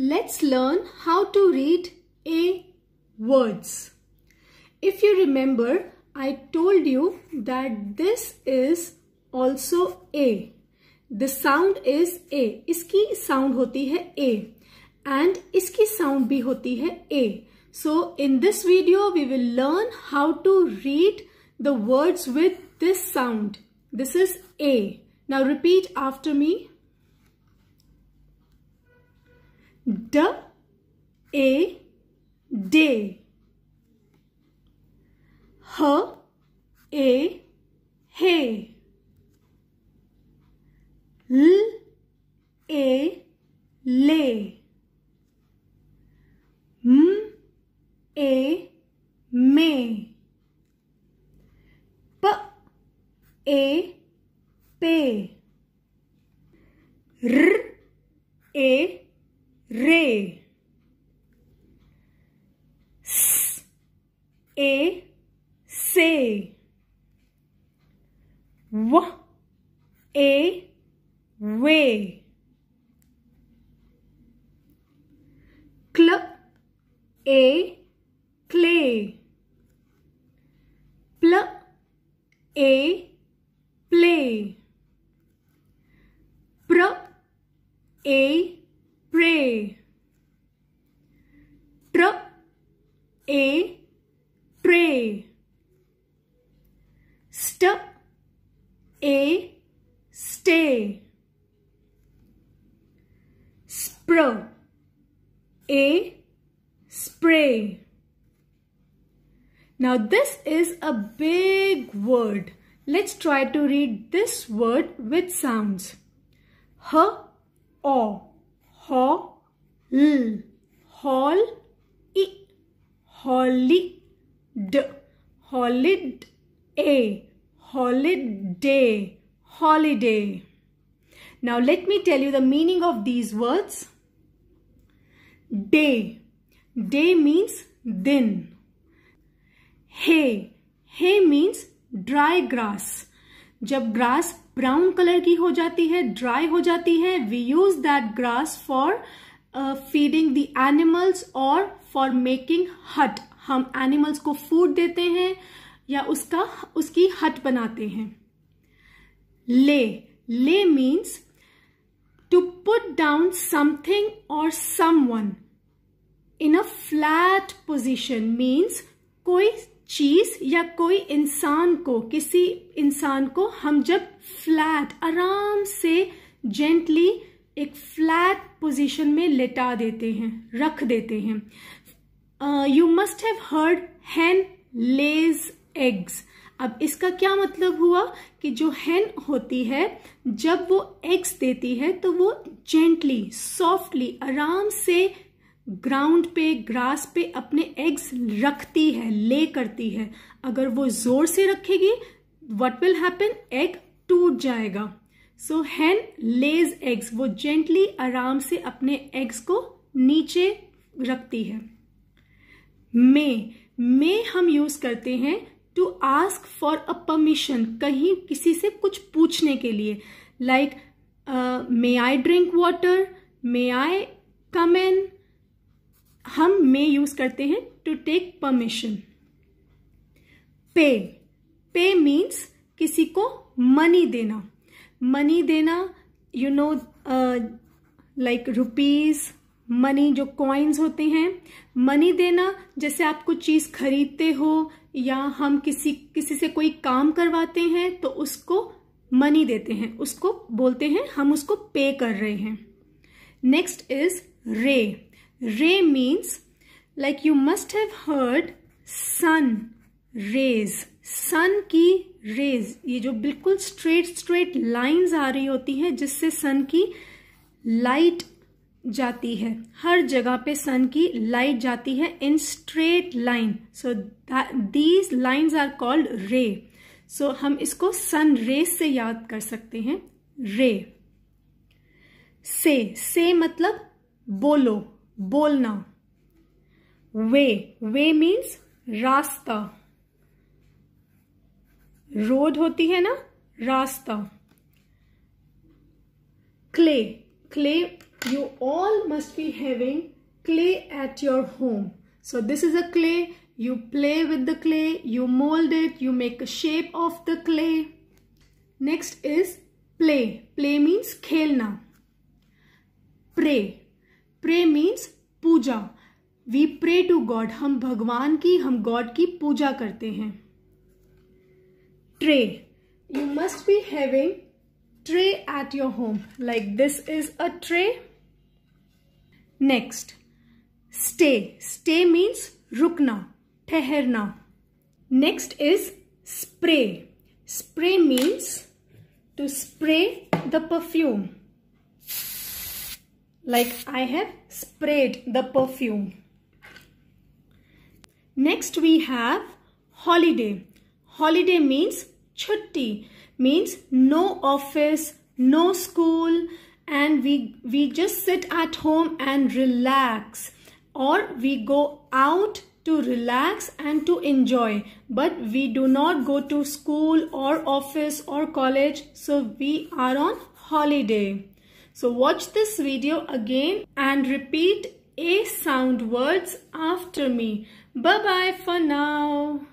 Let's learn how to read A words. If you remember, I told you that this is also A. The sound is A. इसकी sound होती है A. And इसकी sound भी होती है A. So in this video, we will learn how to read the words with this sound. This is A. Now repeat after me. D A day. H A hay. L A lay. M A may. P A pay. R A Re. s a Se. w a We. Cl. a clay Pl. a play pr a pray tr a tray st a stay Spr. a spray now this is a big word let's try to read this word with sounds Huh, oh. Hall, hmm. hall, hol i holid holid a holiday holiday now let me tell you the meaning of these words day day means din hay hay means dry grass जब grass brown colour की हो जाती है dry हो जाती है we use that grass for feeding the animals और for making hut हम एनिमल्स को फूड देते हैं या उसका उसकी हट बनाते हैं lay lay means to put down something और someone in a flat position means कोई चीज या कोई इंसान को किसी इंसान को हम जब फ्लैट आराम से जेंटली एक फ्लैट पोजीशन में लेटा देते हैं रख देते हैं you must have heard hen lays eggs अब इसका क्या मतलब हुआ कि जो हैन होती है जब वो एग्स देती है तो वो जेंटली सॉफ्टली आराम से ग्राउंड पे ग्रास पे अपने एग्स रखती है ले करती है अगर वो जोर से रखेगी वट विल हैपन एग टूट जाएगा सो हैन लेज एग्स वो जेंटली आराम से अपने एग्स को नीचे रखती है मे मे हम यूज करते हैं to ask for a permission कहीं किसी से कुछ पूछने के लिए like may I drink water may I come हम मे यूज करते हैं टू टेक परमिशन पे पे मीन्स किसी को मनी देना मनी देना you know like rupees money जो कॉइन्स होते हैं मनी देना जैसे आप कुछ चीज़ खरीदते हो या हम किसी किसी से कोई काम करवाते हैं तो उसको मनी देते हैं उसको बोलते हैं हम उसको पे कर रहे हैं next is ray Ray means like you must have heard sun rays. Sun की रेज ये जो बिल्कुल स्ट्रेट स्ट्रेट lines आ रही होती हैं जिससे सन की लाइट जाती है हर जगह पे सन की लाइट जाती है in straight line so these lines are called ray so हम इसको सन रेज से याद कर सकते हैं रे से से मतलब बोलो बोलना वे वे मीन्स रास्ता रोड होती है ना रास्ता clay clay you all must be having clay at your home so this is a clay you play with the clay you mould it you make a shape of the clay next is play play means खेलना pray pray means पूजा we pray to God हम भगवान की हम God की पूजा करते हैं tray you must be having tray at your home like this is a tray next stay stay means रुकना ठहरना next is spray spray means to spray the perfume like I have sprayed the perfume. Next we have holiday. Holiday means chutti, means no office, no school and we, we just sit at home and relax or we go out to relax and to enjoy but we do not go to school or office or college so we are on holiday. So watch this video again and repeat A sound words after me. Bye-bye for now.